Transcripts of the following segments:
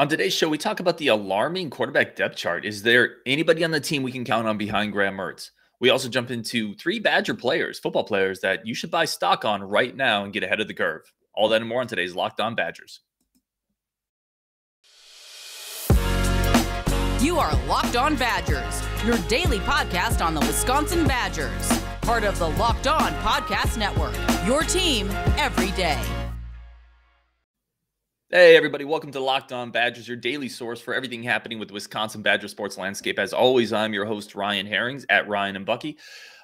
On today's show, we talk about the alarming quarterback depth chart. Is there anybody on the team we can count on behind Graham Mertz? We also jump into three Badger players, football players that you should buy stock on right now and get ahead of the curve. All that and more on today's Locked On Badgers. You are Locked On Badgers, your daily podcast on the Wisconsin Badgers, part of the Locked On Podcast Network, your team every day. Hey, everybody, welcome to Locked On Badgers, your daily source for everything happening with the Wisconsin Badger sports landscape. As always, I'm your host, Ryan Herrings at Ryan and Bucky.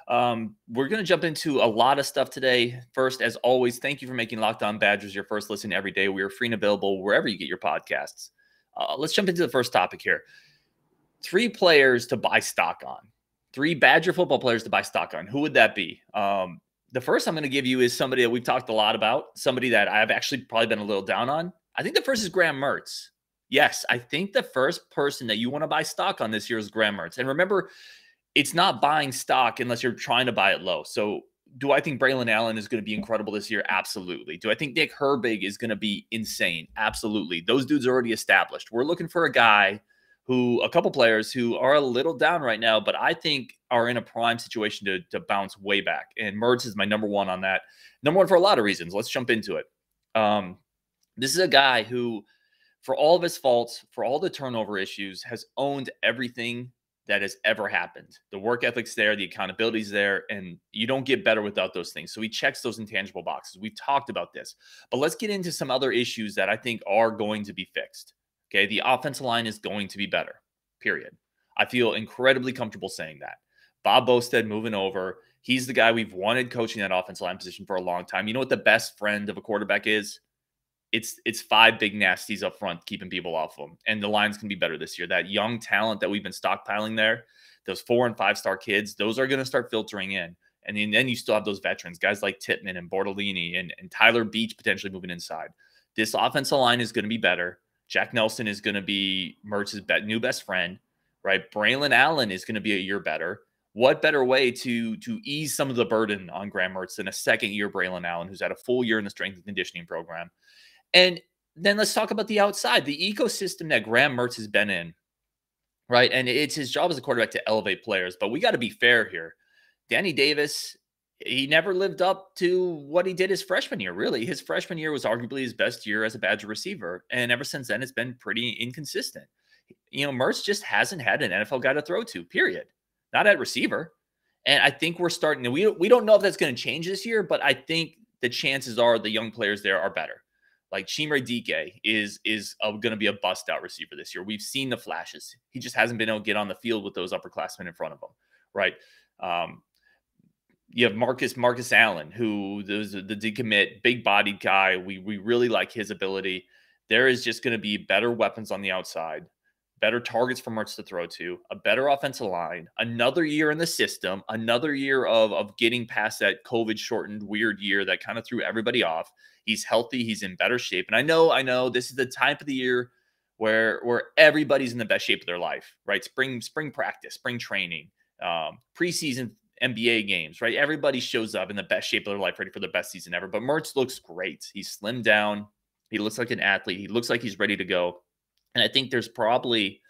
Um, we're going to jump into a lot of stuff today. First, as always, thank you for making Locked On Badgers your first listen every day. We are free and available wherever you get your podcasts. Uh, let's jump into the first topic here three players to buy stock on, three Badger football players to buy stock on. Who would that be? Um, the first I'm going to give you is somebody that we've talked a lot about, somebody that I've actually probably been a little down on I think the first is Graham Mertz. Yes, I think the first person that you want to buy stock on this year is Graham Mertz. And remember, it's not buying stock unless you're trying to buy it low. So, do I think Braylon Allen is going to be incredible this year? Absolutely. Do I think Nick Herbig is going to be insane? Absolutely. Those dudes are already established. We're looking for a guy who, a couple players who are a little down right now, but I think are in a prime situation to, to bounce way back. And Mertz is my number one on that. Number one for a lot of reasons. Let's jump into it. Um, this is a guy who, for all of his faults, for all the turnover issues, has owned everything that has ever happened. The work ethic's there, the accountability's there, and you don't get better without those things. So he checks those intangible boxes. We've talked about this, but let's get into some other issues that I think are going to be fixed. Okay. The offensive line is going to be better, period. I feel incredibly comfortable saying that. Bob Bosted moving over. He's the guy we've wanted coaching that offensive line position for a long time. You know what the best friend of a quarterback is? it's it's five big nasties up front keeping people off of them, and the lines can be better this year. That young talent that we've been stockpiling there, those four and five star kids, those are going to start filtering in. And then, you still have those veterans, guys like Titman and Bortolini and, and Tyler Beach potentially moving inside. This offensive line is going to be better. Jack Nelson is going to be Mertz's new best friend, right? Braylon Allen is going to be a year better. What better way to to ease some of the burden on Graham Mertz than a second year Braylon Allen, who's had a full year in the strength and conditioning program? And then let's talk about the outside, the ecosystem that Graham Mertz has been in, right? And it's his job as a quarterback to elevate players, but we got to be fair here. Danny Davis, he never lived up to what he did his freshman year, really. His freshman year was arguably his best year as a Badger receiver. And ever since then, it's been pretty inconsistent. You know, Mertz just hasn't had an NFL guy to throw to, period. Not at receiver. And I think we're starting to, we, we don't know if that's going to change this year, but I think the chances are the young players there are better. Like Chimre Dike is is going to be a bust out receiver this year. We've seen the flashes. He just hasn't been able to get on the field with those upperclassmen in front of him, right? Um, you have Marcus Marcus Allen, who is the decommit, big bodied guy. We we really like his ability. There is just going to be better weapons on the outside better targets for Mertz to throw to, a better offensive line, another year in the system, another year of of getting past that COVID shortened weird year that kind of threw everybody off. He's healthy, he's in better shape. And I know, I know this is the time of the year where where everybody's in the best shape of their life, right? Spring spring practice, spring training, um, preseason NBA games, right? Everybody shows up in the best shape of their life, ready for the best season ever. But Mertz looks great. He's slimmed down. He looks like an athlete. He looks like he's ready to go. And I think there's probably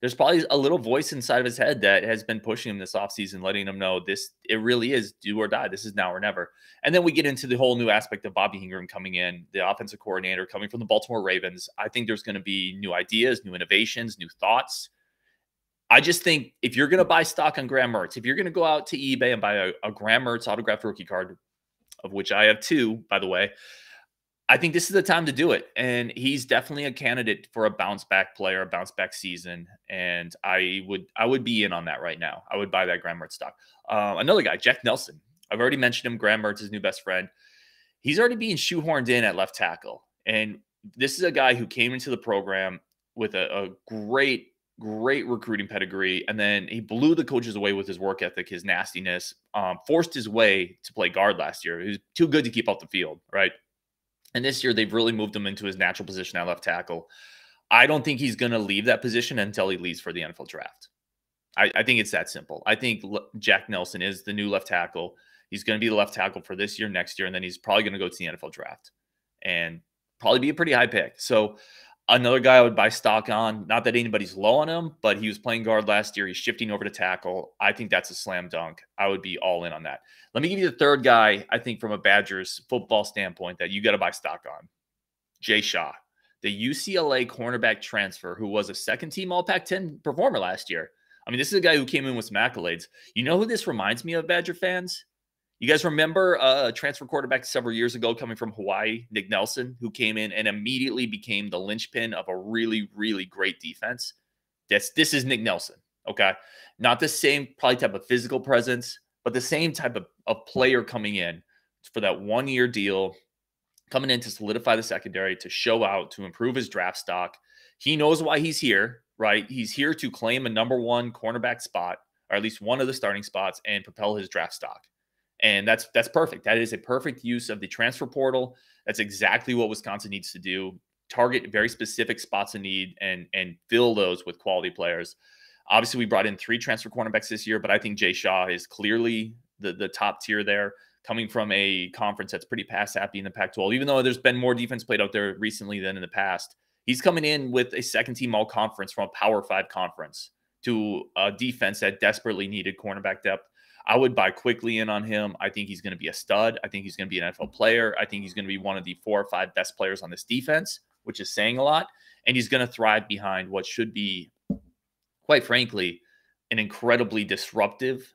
there's probably a little voice inside of his head that has been pushing him this offseason, letting him know this it really is do or die. This is now or never. And then we get into the whole new aspect of Bobby Ingram coming in, the offensive coordinator coming from the Baltimore Ravens. I think there's going to be new ideas, new innovations, new thoughts. I just think if you're going to buy stock on Graham Mertz, if you're going to go out to eBay and buy a, a Graham Mertz autographed rookie card, of which I have two, by the way, I think this is the time to do it. And he's definitely a candidate for a bounce back player, a bounce back season. And I would I would be in on that right now. I would buy that Graham Mertz stock. Uh, another guy, Jack Nelson. I've already mentioned him. Graham Mertz, his new best friend. He's already being shoehorned in at left tackle. And this is a guy who came into the program with a, a great great recruiting pedigree. And then he blew the coaches away with his work ethic, his nastiness, um, forced his way to play guard last year. He was too good to keep off the field, right? And this year, they've really moved him into his natural position at left tackle. I don't think he's going to leave that position until he leaves for the NFL draft. I, I think it's that simple. I think Jack Nelson is the new left tackle. He's going to be the left tackle for this year, next year, and then he's probably going to go to the NFL draft and probably be a pretty high pick. So Another guy I would buy stock on, not that anybody's low on him, but he was playing guard last year. He's shifting over to tackle. I think that's a slam dunk. I would be all in on that. Let me give you the third guy, I think, from a Badgers football standpoint that you got to buy stock on Jay Shaw, the UCLA cornerback transfer who was a second team All Pac 10 performer last year. I mean, this is a guy who came in with some accolades. You know who this reminds me of, Badger fans? You guys remember uh, a transfer quarterback several years ago coming from Hawaii, Nick Nelson, who came in and immediately became the linchpin of a really, really great defense? this is Nick Nelson. Okay. Not the same probably type of physical presence, but the same type of, of player coming in for that one year deal, coming in to solidify the secondary, to show out, to improve his draft stock. He knows why he's here, right? He's here to claim a number one cornerback spot, or at least one of the starting spots, and propel his draft stock. And that's that's perfect. That is a perfect use of the transfer portal. That's exactly what Wisconsin needs to do. Target very specific spots of need and and fill those with quality players. Obviously, we brought in three transfer cornerbacks this year, but I think Jay Shaw is clearly the the top tier there coming from a conference that's pretty pass happy in the Pac 12, even though there's been more defense played out there recently than in the past. He's coming in with a second team all conference from a Power Five conference to a defense that desperately needed cornerback depth. I would buy quickly in on him. I think he's going to be a stud. I think he's going to be an NFL player. I think he's going to be one of the four or five best players on this defense, which is saying a lot. And he's going to thrive behind what should be, quite frankly, an incredibly disruptive,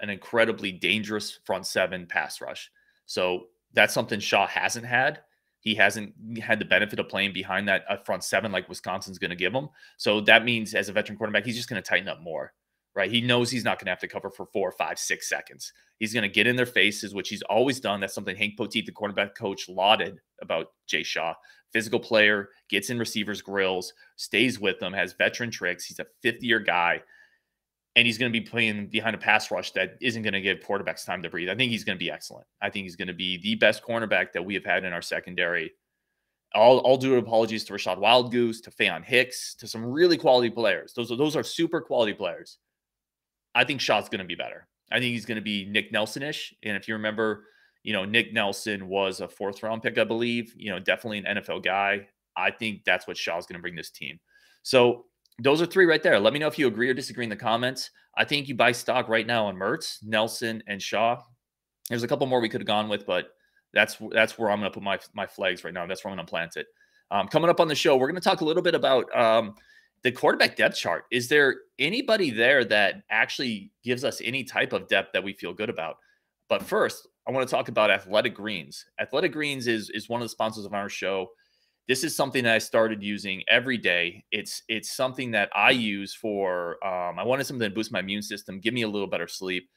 an incredibly dangerous front seven pass rush. So that's something Shaw hasn't had. He hasn't had the benefit of playing behind that uh, front seven like Wisconsin's going to give him. So that means as a veteran quarterback, he's just going to tighten up more right? He knows he's not going to have to cover for four, five, six seconds. He's going to get in their faces, which he's always done. That's something Hank Poteet, the cornerback coach, lauded about Jay Shaw. Physical player, gets in receivers' grills, stays with them, has veteran tricks. He's a fifth year guy, and he's going to be playing behind a pass rush that isn't going to give quarterbacks time to breathe. I think he's going to be excellent. I think he's going to be the best cornerback that we have had in our secondary. All, all due apologies to Rashad Wild Goose, to Fayon Hicks, to some really quality players. Those are, those are super quality players I think Shaw's going to be better. I think he's going to be Nick Nelson ish. And if you remember, you know, Nick Nelson was a fourth round pick, I believe, you know, definitely an NFL guy. I think that's what Shaw's going to bring this team. So those are three right there. Let me know if you agree or disagree in the comments. I think you buy stock right now on Mertz, Nelson, and Shaw. There's a couple more we could have gone with, but that's that's where I'm going to put my my flags right now. That's where I'm going to plant it. Um, coming up on the show, we're going to talk a little bit about um, the quarterback depth chart. Is there anybody there that actually gives us any type of depth that we feel good about? But first, I want to talk about Athletic Greens. Athletic Greens is is one of the sponsors of our show. This is something that I started using every day. It's it's something that I use for um, I wanted something to boost my immune system, give me a little better sleep,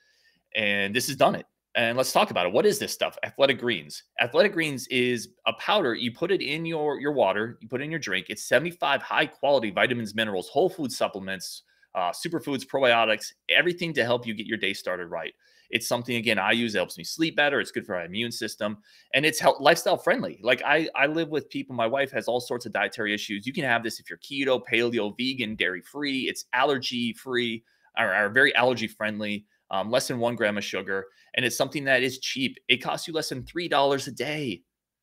and this has done it and let's talk about it. What is this stuff? Athletic greens. Athletic greens is a powder. You put it in your your water. You put it in your drink. It's 75 high quality vitamins, minerals, whole food supplements, uh, superfoods, probiotics, everything to help you get your day started right. It's something again I use. It helps me sleep better. It's good for my immune system, and it's health, lifestyle friendly. Like I I live with people. My wife has all sorts of dietary issues. You can have this if you're keto, paleo, vegan, dairy free. It's allergy free. Are very allergy friendly um, less than one gram of sugar. And it's something that is cheap. It costs you less than $3 a day.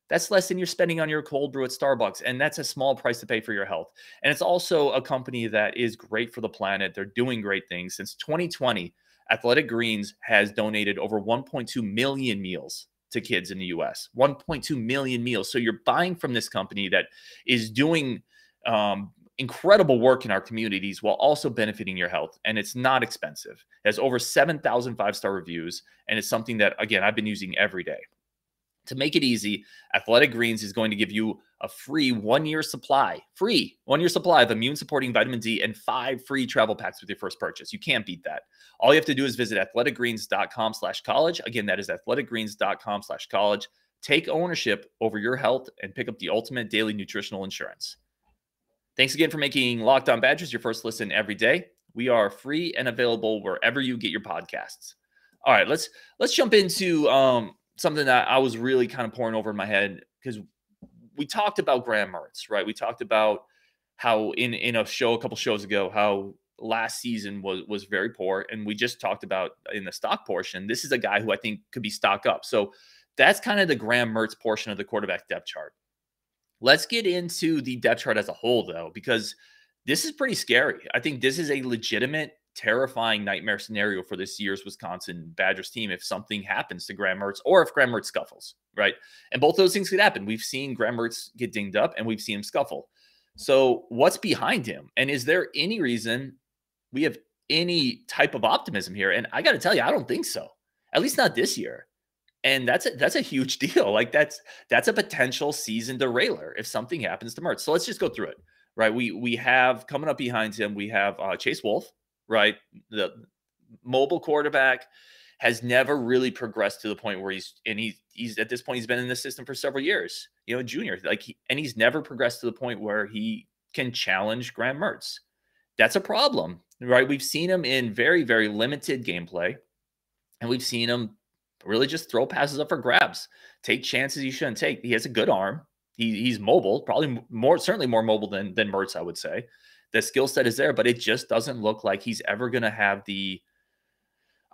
That's less than you're spending on your cold brew at Starbucks. And that's a small price to pay for your health. And it's also a company that is great for the planet. They're doing great things. Since 2020, Athletic Greens has donated over 1.2 million meals to kids in the US. 1.2 million meals. So you're buying from this company that is doing um, incredible work in our communities while also benefiting your health. And it's not expensive. It has over 7,000 five star reviews. And it's something that, again, I've been using every day. To make it easy, Athletic Greens is going to give you a free one year supply, free one year supply of immune supporting vitamin D and five free travel packs with your first purchase. You can't beat that. All you have to do is visit athleticgreens.com slash college. Again, that is athleticgreens.com slash college. Take ownership over your health and pick up the ultimate daily nutritional insurance. Thanks again for making Locked On Badgers your first listen every day. We are free and available wherever you get your podcasts. All right, let's let's jump into um, something that I was really kind of pouring over in my head because we talked about Graham Mertz, right? We talked about how in in a show a couple shows ago how last season was was very poor, and we just talked about in the stock portion. This is a guy who I think could be stock up, so that's kind of the Graham Mertz portion of the quarterback depth chart. Let's get into the depth chart as a whole, though, because this is pretty scary. I think this is a legitimate, terrifying nightmare scenario for this year's Wisconsin Badgers team if something happens to Graham Mertz or if Graham Mertz scuffles, right? And both those things could happen. We've seen Graham Mertz get dinged up and we've seen him scuffle. So, what's behind him? And is there any reason we have any type of optimism here? And I got to tell you, I don't think so, at least not this year and that's a, that's a huge deal. Like that's that's a potential season derailer if something happens to Mertz. So let's just go through it, right? We we have coming up behind him, we have uh, Chase Wolf, right? The mobile quarterback has never really progressed to the point where he's and he's at this point he's been in the system for several years, you know, junior like he, and he's never progressed to the point where he can challenge Graham Mertz. That's a problem, right? We've seen him in very very limited gameplay, and we've seen him really just throw passes up for grabs, take chances you shouldn't take. He has a good arm. He, he's mobile, probably more, certainly more mobile than than Mertz, I would say. The skill set is there, but it just doesn't look like he's ever going to have the.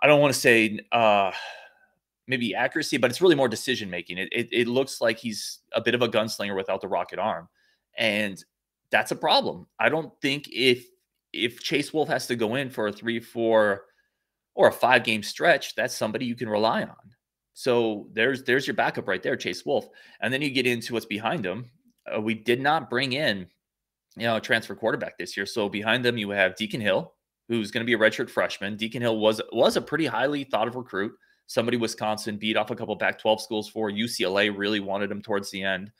I don't want to say uh, maybe accuracy, but it's really more decision making. It, it it looks like he's a bit of a gunslinger without the rocket arm, and that's a problem. I don't think if if Chase Wolf has to go in for a three four or a five game stretch, that's somebody you can rely on. So there's there's your backup right there, Chase Wolf. And then you get into what's behind him. Uh, we did not bring in you know a transfer quarterback this year. So behind them you have Deacon Hill, who's going to be a redshirt freshman. Deacon Hill was was a pretty highly thought of recruit. Somebody Wisconsin beat off a couple back 12 schools for. UCLA really wanted him towards the end.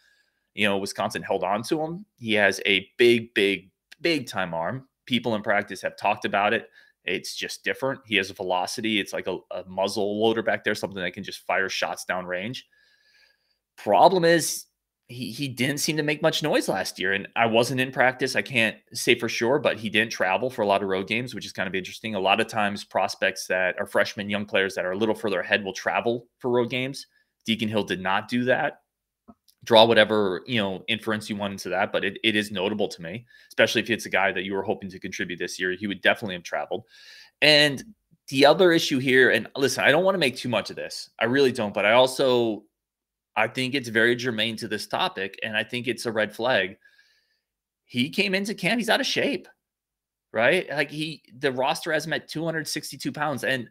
You know, Wisconsin held on to him. He has a big, big, big time arm. People in practice have talked about it. It's just different. He has a velocity. It's like a, a muzzle loader back there, something that can just fire shots down range. Problem is, he, he didn't seem to make much noise last year. And I wasn't in practice. I can't say for sure, but he didn't travel for a lot of road games, which is kind of interesting. A lot of times, prospects that are freshmen, young players that are a little further ahead will travel for road games. Deacon Hill did not do that draw whatever you know inference you want into that but it, it is notable to me especially if it's a guy that you were hoping to contribute this year he would definitely have traveled and the other issue here and listen i don't want to make too much of this i really don't but i also i think it's very germane to this topic and i think it's a red flag he came into camp he's out of shape right like he the roster has him at 262 pounds and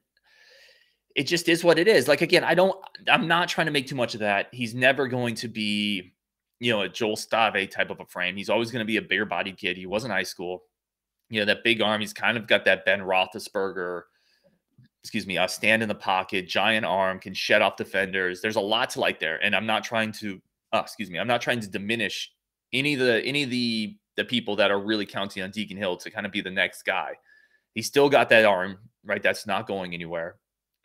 it just is what it is. Like again, I don't I'm not trying to make too much of that. He's never going to be, you know, a Joel Stave type of a frame. He's always going to be a bigger bodied kid. He was in high school. You know, that big arm, he's kind of got that Ben Roethlisberger, excuse me, a stand in the pocket, giant arm, can shed off defenders. There's a lot to like there. And I'm not trying to uh, excuse me, I'm not trying to diminish any of the any of the the people that are really counting on Deacon Hill to kind of be the next guy. He's still got that arm, right? That's not going anywhere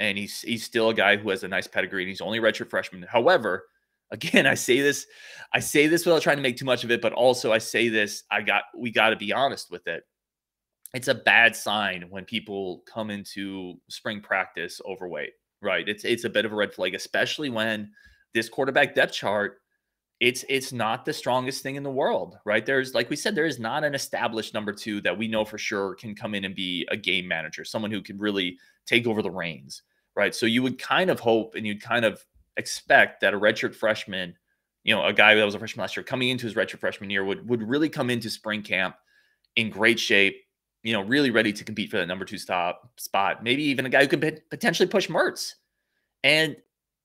and he's he's still a guy who has a nice pedigree. And he's only redshirt freshman. However, again, I say this, I say this without trying to make too much of it, but also I say this, I got we got to be honest with it. It's a bad sign when people come into spring practice overweight, right? It's it's a bit of a red flag, especially when this quarterback depth chart it's it's not the strongest thing in the world, right? There's like we said, there is not an established number two that we know for sure can come in and be a game manager, someone who can really take over the reins right? So you would kind of hope and you'd kind of expect that a redshirt freshman, you know, a guy that was a freshman last year coming into his redshirt freshman year would would really come into spring camp in great shape, you know, really ready to compete for that number two stop spot. Maybe even a guy who could potentially push Mertz. And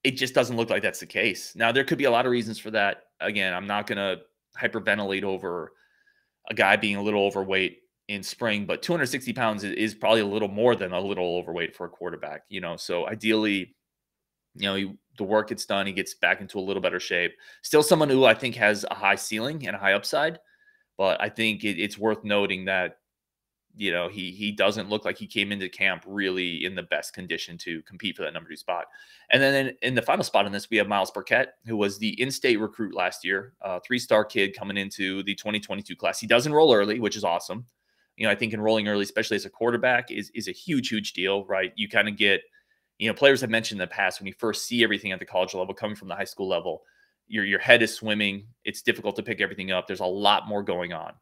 it just doesn't look like that's the case. Now there could be a lot of reasons for that. Again, I'm not gonna hyperventilate over a guy being a little overweight in spring, but 260 pounds is probably a little more than a little overweight for a quarterback, you know. So ideally, you know, he, the work gets done, he gets back into a little better shape. Still someone who I think has a high ceiling and a high upside, but I think it, it's worth noting that you know he he doesn't look like he came into camp really in the best condition to compete for that number two spot. And then in, in the final spot in this, we have Miles Burkett, who was the in-state recruit last year, uh, three-star kid coming into the 2022 class. He does enroll early, which is awesome you know, I think enrolling early, especially as a quarterback, is is a huge, huge deal, right? You kind of get, you know, players have mentioned in the past when you first see everything at the college level coming from the high school level, your your head is swimming. It's difficult to pick everything up. There's a lot more going on.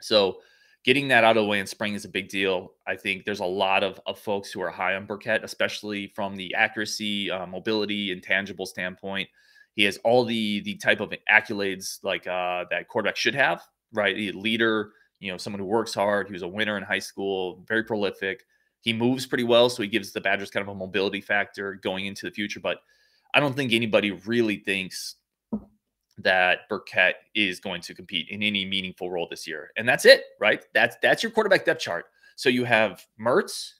So getting that out of the way in spring is a big deal. I think there's a lot of, of folks who are high on Burkett, especially from the accuracy, uh, mobility, and tangible standpoint. He has all the the type of accolades like uh, that quarterback should have, right? He leader, you know, someone who works hard. He was a winner in high school, very prolific. He moves pretty well, so he gives the Badgers kind of a mobility factor going into the future. But I don't think anybody really thinks that Burkett is going to compete in any meaningful role this year. And that's it, right? That's that's your quarterback depth chart. So you have Mertz,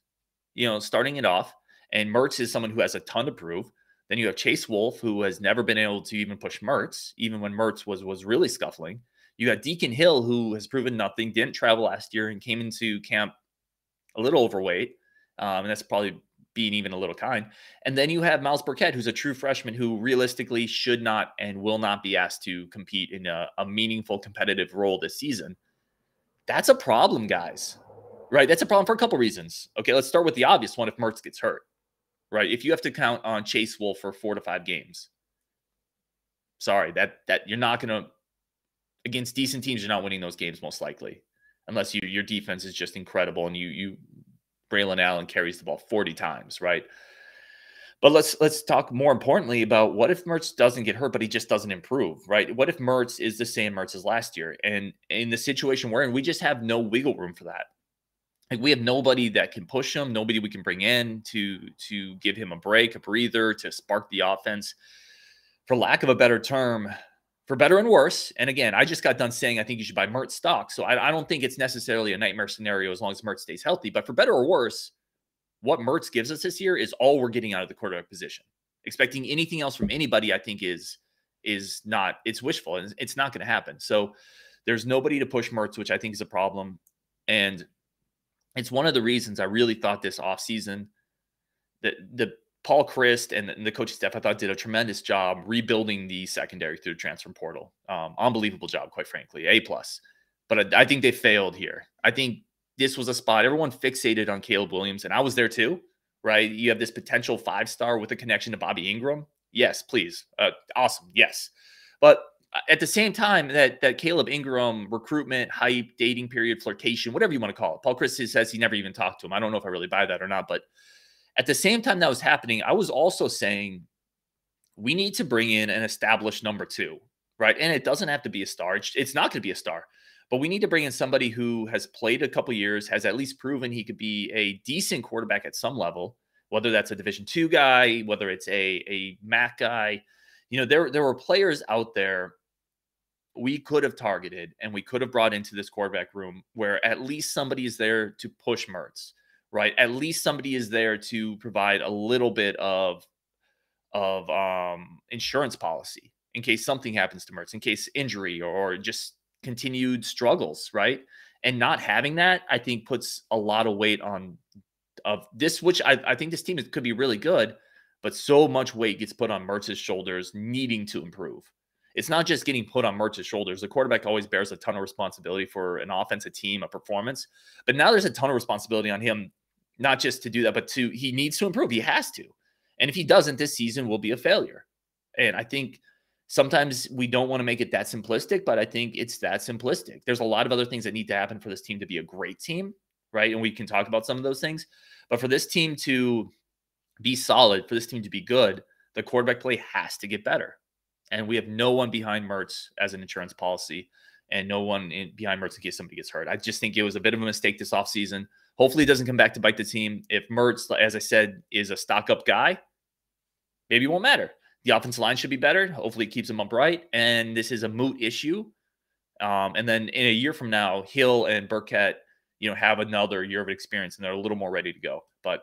you know, starting it off, and Mertz is someone who has a ton to prove. Then you have Chase Wolf, who has never been able to even push Mertz, even when Mertz was was really scuffling. You got Deacon Hill, who has proven nothing, didn't travel last year and came into camp a little overweight. Um, and that's probably being even a little kind. And then you have Miles Burkett, who's a true freshman who realistically should not and will not be asked to compete in a, a meaningful competitive role this season. That's a problem, guys. Right? That's a problem for a couple reasons. Okay, let's start with the obvious one if Mertz gets hurt. Right? If you have to count on Chase Wolf for 4 to 5 games. Sorry, that that you're not going to against decent teams, you're not winning those games most likely, unless you, your defense is just incredible and you you Braylon Allen carries the ball 40 times, right? But let's let's talk more importantly about what if Mertz doesn't get hurt, but he just doesn't improve, right? What if Mertz is the same Mertz as last year? And in the situation we're in, we just have no wiggle room for that. Like we have nobody that can push him, nobody we can bring in to to give him a break, a breather, to spark the offense. For lack of a better term, for better and worse. And again, I just got done saying I think you should buy Mert's stock. So I, I, don't think it's necessarily a nightmare scenario as long as Mert stays healthy. But for better or worse, what Mertz gives us this year is all we're getting out of the quarterback position. Expecting anything else from anybody, I think, is is not it's wishful and it's not going to happen. So there's nobody to push Mertz, which I think is a problem. And it's one of the reasons I really thought this offseason that the Paul Christ and the, and coaching staff, I thought, did a tremendous job rebuilding the secondary through the transfer portal. Um, unbelievable job, quite frankly, a plus. But I, I think they failed here. I think this was a spot everyone fixated on Caleb Williams, and I was there too. Right? You have this potential five star with a connection to Bobby Ingram. Yes, please. Uh, awesome. Yes, but uh, at the same time that that Caleb Ingram recruitment hype dating period flirtation whatever you want to call it Paul Christ says he never even talked to him I don't know if I really buy that or not but at the same time that was happening, I was also saying we need to bring in an established number two, right? And it doesn't have to be a star. It's not going to be a star, but we need to bring in somebody who has played a couple years, has at least proven he could be a decent quarterback at some level, whether that's a Division two guy, whether it's a a MAC guy. You know, there there were players out there we could have targeted and we could have brought into this quarterback room where at least somebody is there to push Mertz right? At least somebody is there to provide a little bit of of um, insurance policy in case something happens to Mertz, in case injury or just continued struggles, right? And not having that, I think, puts a lot of weight on of this, which I, I think this team is, could be really good, but so much weight gets put on Mertz's shoulders, needing to improve. It's not just getting put on Mertz's shoulders. The quarterback always bears a ton of responsibility for an offensive team, a performance, but now there's a ton of responsibility on him not just to do that, but to he needs to improve. He has to. And if he doesn't, this season will be a failure. And I think sometimes we don't want to make it that simplistic, but I think it's that simplistic. There's a lot of other things that need to happen for this team to be a great team, right? And we can talk about some of those things. But for this team to be solid, for this team to be good, the quarterback play has to get better. And we have no one behind Mertz as an insurance policy and no one in, behind Mertz in case somebody gets hurt. I just think it was a bit of a mistake this offseason. Hopefully, it doesn't come back to bite the team. If Mertz, as I said, is a stock up guy, maybe it won't matter. The offensive line should be better. Hopefully, it keeps him upright. And this is a moot issue. Um, and then in a year from now, Hill and Burkett, you know, have another year of experience and they're a little more ready to go. But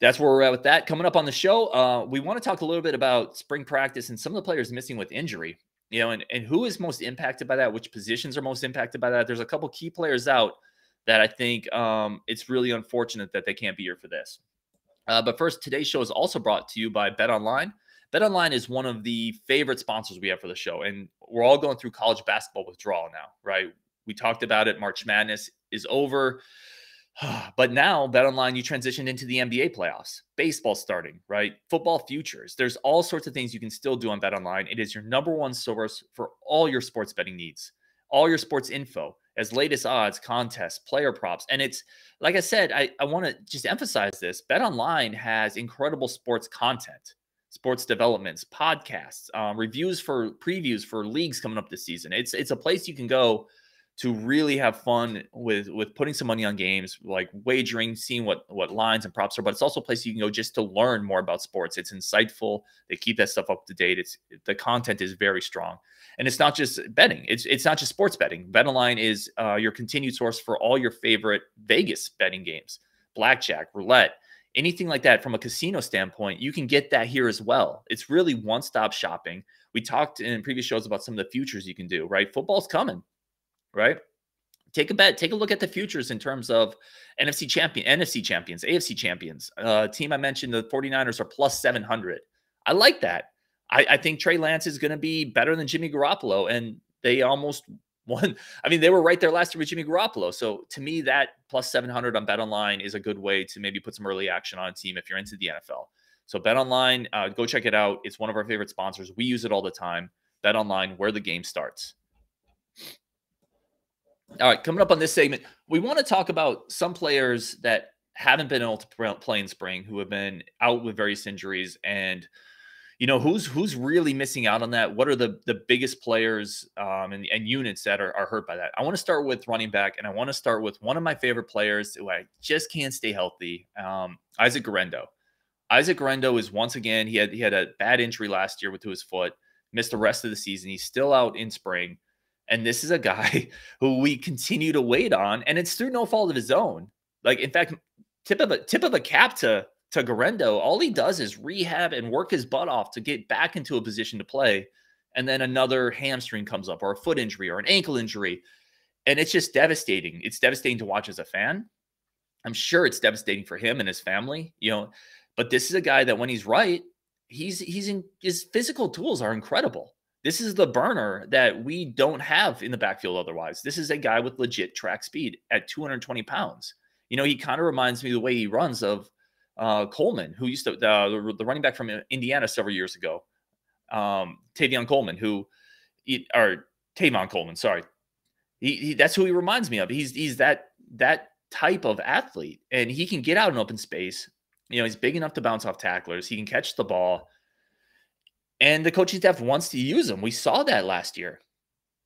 that's where we're at with that. Coming up on the show, uh, we want to talk a little bit about spring practice and some of the players missing with injury you know, and, and who is most impacted by that, which positions are most impacted by that. There's a couple key players out that I think um, it's really unfortunate that they can't be here for this. Uh, but first, today's show is also brought to you by Bet Online. Bet Online is one of the favorite sponsors we have for the show, and we're all going through college basketball withdrawal now, right? We talked about it. March Madness is over. But now, Bet Online, you transitioned into the NBA playoffs, baseball starting, right? Football futures. There's all sorts of things you can still do on Bet Online. It is your number one source for all your sports betting needs, all your sports info as latest odds, contests, player props. And it's like I said, I, I want to just emphasize this. Bet Online has incredible sports content, sports developments, podcasts, um, reviews for previews for leagues coming up this season. It's it's a place you can go to really have fun with with putting some money on games like wagering seeing what what lines and props are but it's also a place you can go just to learn more about sports it's insightful they keep that stuff up to date it's the content is very strong and it's not just betting it's it's not just sports betting betonline is uh, your continued source for all your favorite vegas betting games blackjack roulette anything like that from a casino standpoint, you can get that here as well. It's really one stop shopping. We talked in previous shows about some of the futures you can do, right? Football's coming right? Take a bet. Take a look at the futures in terms of NFC champion, NFC champions, AFC champions. Uh, team I mentioned, the 49ers are plus 700. I like that. I, I think Trey Lance is going to be better than Jimmy Garoppolo, and they almost won. I mean, they were right there last year with Jimmy Garoppolo. So to me, that plus 700 on Bet Online is a good way to maybe put some early action on a team if you're into the NFL. So Bet Online, uh, go check it out. It's one of our favorite sponsors. We use it all the time. Bet Online, where the game starts. All right, coming up on this segment, we want to talk about some players that haven't been able to play in spring, who have been out with various injuries, and you know who's who's really missing out on that. What are the the biggest players um, and and units that are, are hurt by that? I want to start with running back, and I want to start with one of my favorite players who I just can't stay healthy, um, Isaac Garendo. Isaac Garendo is once again he had he had a bad injury last year with his foot, missed the rest of the season. He's still out in spring. And this is a guy who we continue to wait on, and it's through no fault of his own. Like, in fact, tip of a tip of a cap to to Garendo. All he does is rehab and work his butt off to get back into a position to play, and then another hamstring comes up, or a foot injury, or an ankle injury, and it's just devastating. It's devastating to watch as a fan. I'm sure it's devastating for him and his family, you know. But this is a guy that when he's right, he's he's in his physical tools are incredible. This is the burner that we don't have in the backfield otherwise. This is a guy with legit track speed at 220 pounds. You know, he kind of reminds me the way he runs of uh, Coleman, who used to, uh, the, the, running back from uh, Indiana several years ago, um, Tavion Coleman, who, or Tavon Coleman, sorry. He, he, that's who he reminds me of. He's, he's that, that type of athlete and he can get out in open space. You know, he's big enough to bounce off tacklers. He can catch the ball and the coaching staff wants to use them. We saw that last year.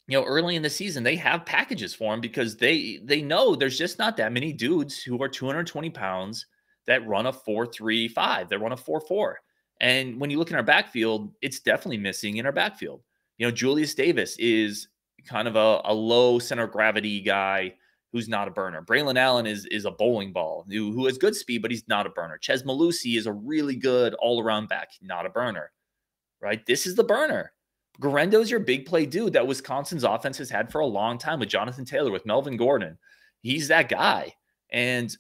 You know, early in the season, they have packages for them because they they know there's just not that many dudes who are 220 pounds that run a 4-3-5, that run a 4-4. And when you look in our backfield, it's definitely missing in our backfield. You know, Julius Davis is kind of a, a low center gravity guy who's not a burner. Braylon Allen is is a bowling ball who, who has good speed, but he's not a burner. Ches Malusi is a really good all around back, not a burner right? This is the burner. is your big play dude that Wisconsin's offense has had for a long time with Jonathan Taylor, with Melvin Gordon. He's that guy. And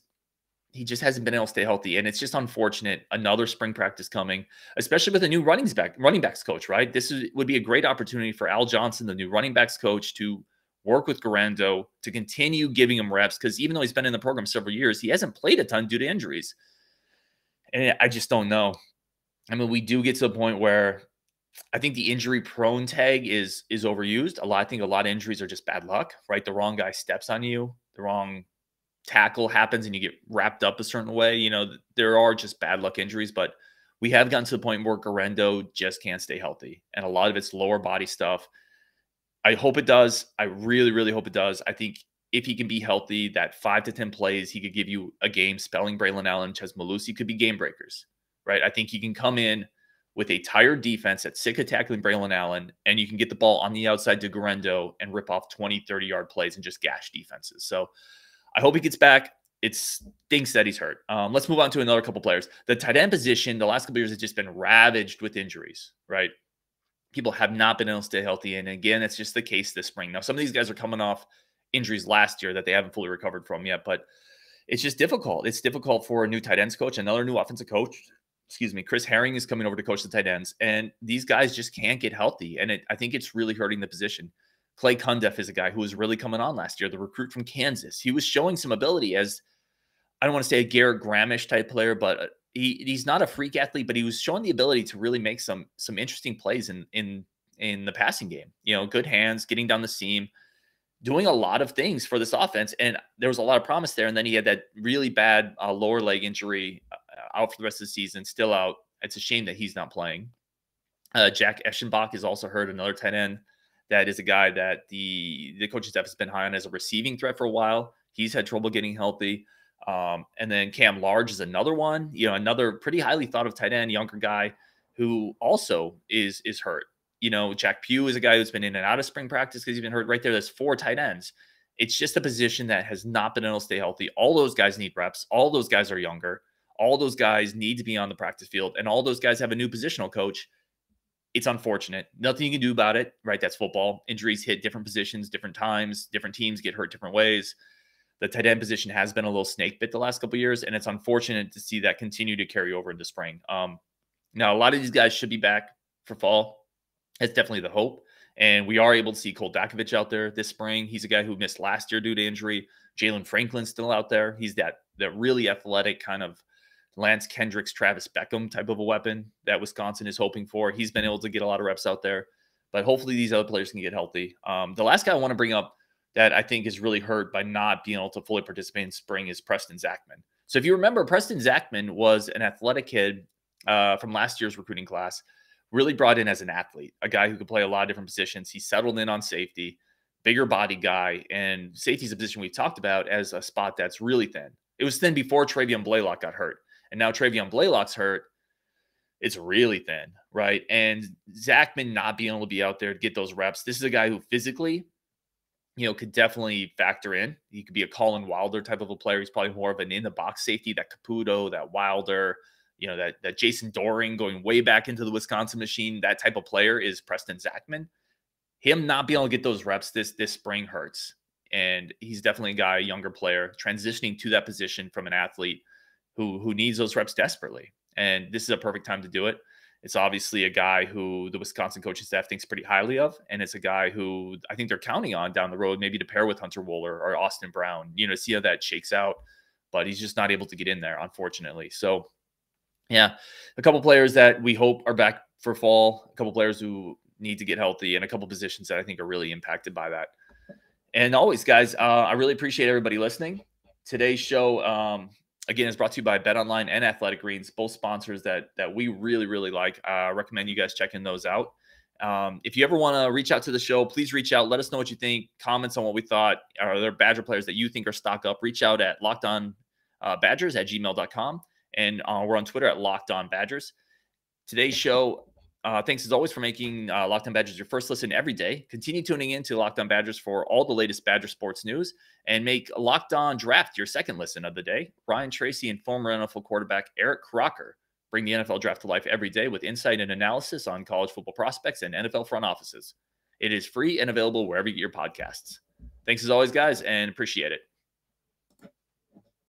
he just hasn't been able to stay healthy. And it's just unfortunate. Another spring practice coming, especially with a new running back, running backs coach, right? This is, would be a great opportunity for Al Johnson, the new running backs coach, to work with Garando to continue giving him reps. Cause even though he's been in the program several years, he hasn't played a ton due to injuries. And I just don't know. I mean, we do get to a point where I think the injury prone tag is is overused. A lot, I think a lot of injuries are just bad luck, right? The wrong guy steps on you, the wrong tackle happens and you get wrapped up a certain way. You know, there are just bad luck injuries, but we have gotten to the point where Garendo just can't stay healthy. And a lot of it's lower body stuff. I hope it does. I really, really hope it does. I think if he can be healthy, that five to 10 plays, he could give you a game. Spelling Braylon Allen, Ches could be game breakers, right? I think he can come in – with a tired defense that's sick of tackling Braylon Allen, and you can get the ball on the outside to Garendo and rip off 20, 30 yard plays and just gash defenses. So I hope he gets back. It stinks that he's hurt. Um, let's move on to another couple players. The tight end position, the last couple years, has just been ravaged with injuries, right? People have not been able to stay healthy. And again, it's just the case this spring. Now, some of these guys are coming off injuries last year that they haven't fully recovered from yet, but it's just difficult. It's difficult for a new tight ends coach, another new offensive coach excuse me, Chris Herring is coming over to coach the tight ends, and these guys just can't get healthy. And it, I think it's really hurting the position. Clay Cundef is a guy who was really coming on last year, the recruit from Kansas. He was showing some ability as I don't want to say a Garrett Gramish type player, but uh, he, he's not a freak athlete, but he was showing the ability to really make some some interesting plays in in in the passing game. You know, good hands, getting down the seam, doing a lot of things for this offense. And there was a lot of promise there. And then he had that really bad uh, lower leg injury uh, out for the rest of the season, still out. It's a shame that he's not playing. Uh, Jack Eschenbach is also hurt, another tight end. That is a guy that the the coaching staff has been high on as a receiving threat for a while. He's had trouble getting healthy. Um, and then Cam Large is another one, you know, another pretty highly thought of tight end, younger guy who also is is hurt. You know, Jack Pugh is a guy who's been in and out of spring practice because he's been hurt right there. There's four tight ends. It's just a position that has not been able to stay healthy. All those guys need reps. All those guys are younger all those guys need to be on the practice field and all those guys have a new positional coach it's unfortunate nothing you can do about it right that's football injuries hit different positions different times different teams get hurt different ways the tight end position has been a little snake bit the last couple years and it's unfortunate to see that continue to carry over into spring um, now a lot of these guys should be back for fall that's definitely the hope and we are able to see Cole Dakovich out there this spring. He's a guy who missed last year due to injury. Jalen Franklin's still out there. He's that that really athletic kind of Lance Kendricks, Travis Beckham type of a weapon that Wisconsin is hoping for. He's been able to get a lot of reps out there, but hopefully these other players can get healthy. Um, the last guy I want to bring up that I think is really hurt by not being able to fully participate in spring is Preston Zachman. So if you remember, Preston Zachman was an athletic kid uh, from last year's recruiting class, really brought in as an athlete, a guy who could play a lot of different positions. He settled in on safety, bigger body guy, and safety's a position we've talked about as a spot that's really thin. It was thin before Travion Blaylock got hurt and now Travion Blaylock's hurt, it's really thin, right? And Zachman not being able to be out there to get those reps. This is a guy who physically, you know, could definitely factor in. He could be a Colin Wilder type of a player. He's probably more of an in the box safety, that Caputo, that Wilder, you know, that that Jason Doring going way back into the Wisconsin machine. That type of player is Preston Zachman. Him not being able to get those reps this this spring hurts. And he's definitely a guy, a younger player, transitioning to that position from an athlete who who needs those reps desperately. And this is a perfect time to do it. It's obviously a guy who the Wisconsin coaching staff thinks pretty highly of, and it's a guy who I think they're counting on down the road, maybe to pair with Hunter Wooler or Austin Brown, you know, see how that shakes out. But he's just not able to get in there, unfortunately. So, yeah, a couple players that we hope are back for fall, a couple players who need to get healthy, and a couple positions that I think are really impacted by that. And always, guys, uh, I really appreciate everybody listening. Today's show, um, again is brought to you by Bet Online and Athletic Greens, both sponsors that that we really really like. Uh, I uh, recommend you guys checking those out. Um, if you ever want to reach out to the show, please reach out. Let us know what you think. Comments on what we thought. Are there Badger players that you think are stock up? Reach out at locked on badgers at gmail.com. And uh, we're on Twitter at locked on badgers. Today's show, uh, thanks as always for making uh, Lockdown Badgers your first listen every day. Continue tuning in to Lockdown Badgers for all the latest Badger sports news and make Lockdown Draft your second listen of the day. Ryan Tracy and former NFL quarterback Eric Crocker bring the NFL draft to life every day with insight and analysis on college football prospects and NFL front offices. It is free and available wherever you get your podcasts. Thanks as always, guys, and appreciate it.